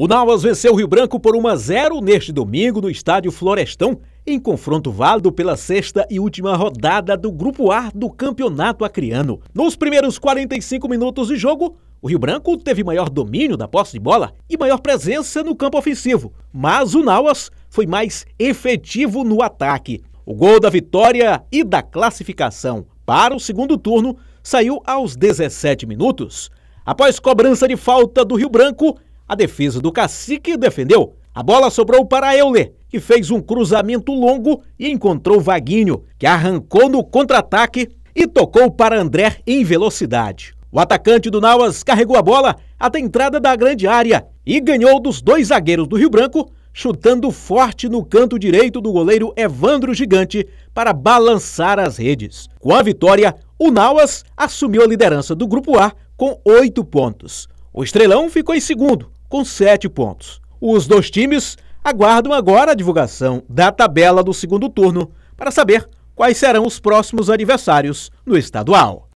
O Nauas venceu o Rio Branco por 1 a 0 neste domingo no estádio Florestão, em confronto válido pela sexta e última rodada do Grupo A do Campeonato Acreano. Nos primeiros 45 minutos de jogo, o Rio Branco teve maior domínio da posse de bola e maior presença no campo ofensivo, mas o Nauas foi mais efetivo no ataque. O gol da vitória e da classificação para o segundo turno saiu aos 17 minutos. Após cobrança de falta do Rio Branco, a defesa do cacique defendeu. A bola sobrou para Euler, que fez um cruzamento longo e encontrou Vaguinho, que arrancou no contra-ataque e tocou para André em velocidade. O atacante do Nauas carregou a bola até a entrada da grande área e ganhou dos dois zagueiros do Rio Branco, chutando forte no canto direito do goleiro Evandro Gigante para balançar as redes. Com a vitória, o Nauas assumiu a liderança do Grupo A com oito pontos. O Estrelão ficou em segundo, com sete pontos. Os dois times aguardam agora a divulgação da tabela do segundo turno para saber quais serão os próximos adversários no estadual.